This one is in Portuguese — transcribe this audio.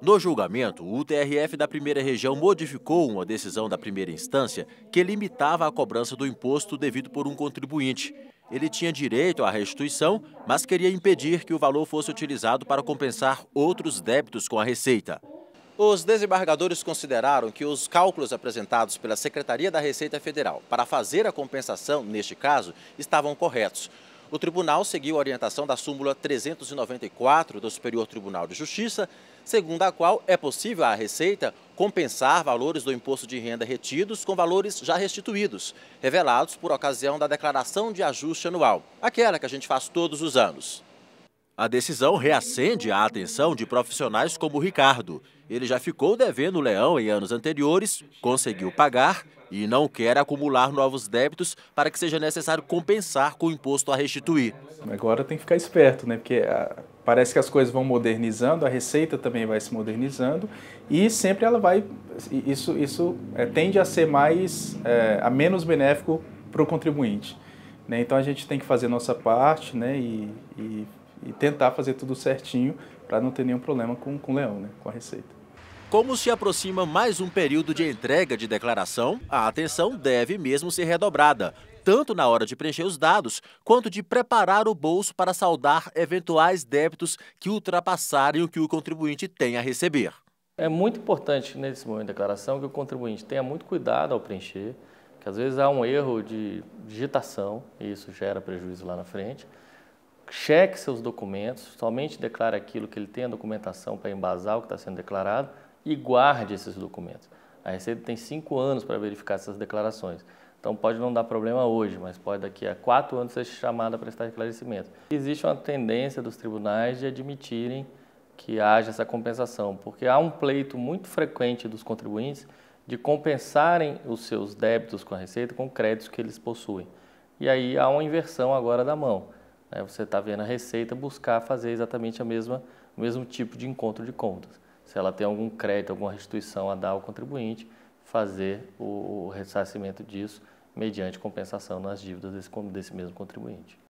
No julgamento, o TRF da primeira região modificou uma decisão da primeira instância que limitava a cobrança do imposto devido por um contribuinte. Ele tinha direito à restituição, mas queria impedir que o valor fosse utilizado para compensar outros débitos com a Receita. Os desembargadores consideraram que os cálculos apresentados pela Secretaria da Receita Federal para fazer a compensação, neste caso, estavam corretos. O tribunal seguiu a orientação da súmula 394 do Superior Tribunal de Justiça, segundo a qual é possível à Receita compensar valores do imposto de renda retidos com valores já restituídos, revelados por ocasião da declaração de ajuste anual, aquela que a gente faz todos os anos. A decisão reacende a atenção de profissionais como o Ricardo. Ele já ficou devendo o leão em anos anteriores, conseguiu pagar e não quer acumular novos débitos para que seja necessário compensar com o imposto a restituir. Agora tem que ficar esperto, né? Porque ah, parece que as coisas vão modernizando, a receita também vai se modernizando e sempre ela vai. Isso, isso é, tende a ser mais é, a menos benéfico para o contribuinte. Né? Então a gente tem que fazer nossa parte né? e, e e tentar fazer tudo certinho para não ter nenhum problema com, com o leão, né, com a receita. Como se aproxima mais um período de entrega de declaração, a atenção deve mesmo ser redobrada, tanto na hora de preencher os dados, quanto de preparar o bolso para saldar eventuais débitos que ultrapassarem o que o contribuinte tem a receber. É muito importante nesse momento de declaração que o contribuinte tenha muito cuidado ao preencher, que às vezes há um erro de digitação e isso gera prejuízo lá na frente cheque seus documentos, somente declare aquilo que ele tem a documentação para embasar o que está sendo declarado e guarde esses documentos. A Receita tem cinco anos para verificar essas declarações. Então pode não dar problema hoje, mas pode daqui a quatro anos ser chamada para prestar esclarecimento. Existe uma tendência dos tribunais de admitirem que haja essa compensação, porque há um pleito muito frequente dos contribuintes de compensarem os seus débitos com a Receita com créditos que eles possuem. E aí há uma inversão agora da mão. Né? Você está vendo a Receita buscar fazer exatamente a mesma, o mesmo tipo de encontro de contas. Se ela tem algum crédito, alguma restituição a dar ao contribuinte, fazer o, ressarcimento disso mediante compensação nas dívidas desse, desse mesmo contribuinte.